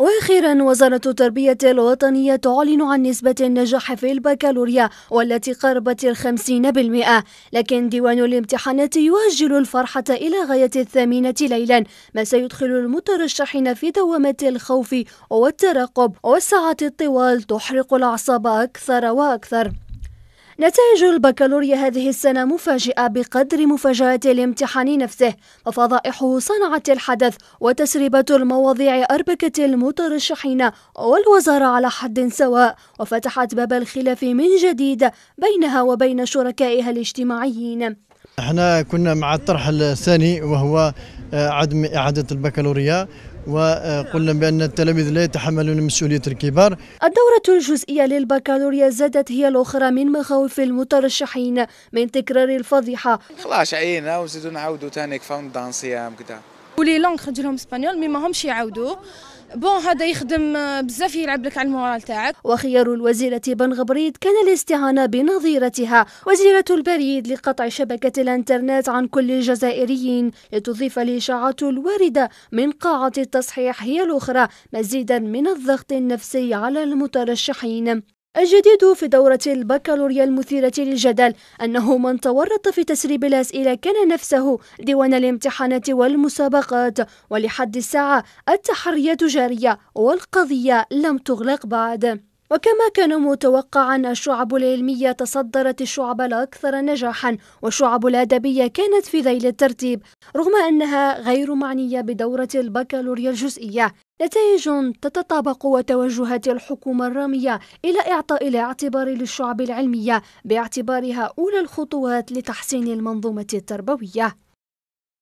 وأخيرا وزارة التربية الوطنية تعلن عن نسبة النجاح في البكالوريا والتي قربت الخمسين بالمئة لكن ديوان الامتحانات يؤجل الفرحة إلى غاية الثامنة ليلا ما سيدخل المترشحين في دوامة الخوف والترقب والساعات الطوال تحرق الأعصاب أكثر وأكثر نتائج البكالوريا هذه السنة مفاجئة بقدر مفاجأة الامتحان نفسه وفضائحه صنعت الحدث وتسريبات المواضيع أربكت المترشحين والوزارة على حد سواء وفتحت باب الخلاف من جديد بينها وبين شركائها الاجتماعيين احنا كنا مع الطرح الثاني وهو آه، عدم إعادة البكالوريا وقلنا بأن التلاميذ لا يتحملون مسؤولية الكبار الدورة الجزئية للبكالوريا زادت هي الأخرى من مخاوف المترشحين من تكرار الفضيحة خلاص عينا وزيدوا نعاودوا تاني كفاون دانسيام كده ولي لونغ خرج لهم اسبانيول مي ماهمش يعاودوه بون هذا يخدم آه، بزاف يلعب لك على المورال تاعك وخيار الوزيرة بن غبريد كان الاستهانة بنظيرتها وزيرة البريد لقطع شبكة الانترنت عن كل الجزائريين لتضيف الإشاعات الواردة من قاعة التصحيح هي الأخرى مزيدا من الضغط النفسي على المترشحين الجديد في دورة البكالوريا المثيرة للجدل أنه من تورط في تسريب الأسئلة كان نفسه ديوان الامتحانات والمسابقات ولحد الساعة التحريات جارية والقضية لم تغلق بعد وكما كان متوقعا الشعب العلمية تصدرت الشعب الأكثر نجاحا والشعب الأدبية كانت في ذيل الترتيب رغم أنها غير معنية بدورة البكالوريا الجزئية نتائج تتطابق وتوجهات الحكومة الرامية إلى إعطاء الاعتبار للشعب العلمية باعتبارها أولى الخطوات لتحسين المنظومة التربوية